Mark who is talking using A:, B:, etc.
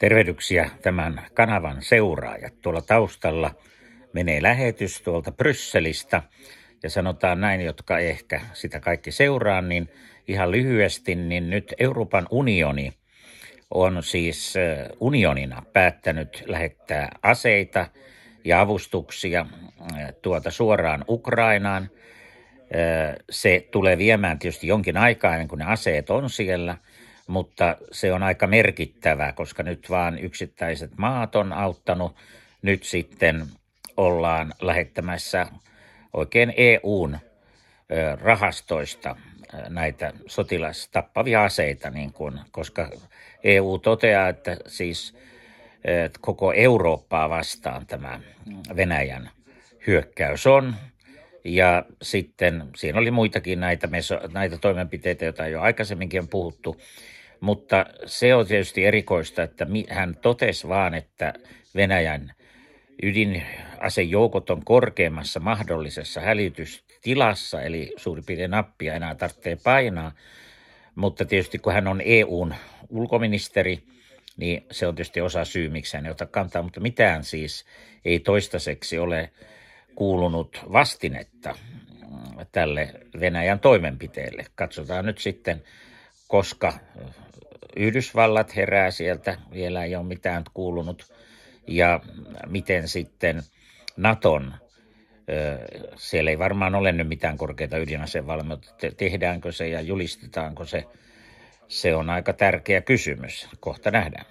A: Tervehdyksiä tämän kanavan seuraajat. Tuolla taustalla menee lähetys tuolta Brysselistä ja sanotaan näin, jotka ehkä sitä kaikki seuraa, niin ihan lyhyesti, niin nyt Euroopan unioni on siis unionina päättänyt lähettää aseita ja avustuksia tuota suoraan Ukrainaan. Se tulee viemään tietysti jonkin aikaa ennen kuin ne aseet on siellä – mutta se on aika merkittävä, koska nyt vaan yksittäiset maat on auttanut. Nyt sitten ollaan lähettämässä oikein EUn rahastoista näitä sotilastappavia aseita, niin kuin koska EU toteaa, että siis että koko Eurooppaa vastaan tämä Venäjän hyökkäys on. Ja sitten siinä oli muitakin näitä, meso, näitä toimenpiteitä, joita jo aikaisemminkin on puhuttu. Mutta se on tietysti erikoista, että hän totesi vaan, että Venäjän ydinasejoukot on korkeimmassa mahdollisessa hälytystilassa, eli suurin piirtein nappia enää tarvitsee painaa. Mutta tietysti kun hän on EUn ulkoministeri, niin se on tietysti osa syy, miksi hän ei ota kantaa, mutta mitään siis ei toistaiseksi ole kuulunut vastinetta tälle Venäjän toimenpiteelle. Katsotaan nyt sitten, koska Yhdysvallat herää sieltä, vielä ei ole mitään kuulunut, ja miten sitten Naton siellä ei varmaan ole nyt mitään korkeita ydinasevalmiutta.
B: Tehdäänkö se ja julistetaanko se? Se on aika tärkeä kysymys. Kohta nähdään.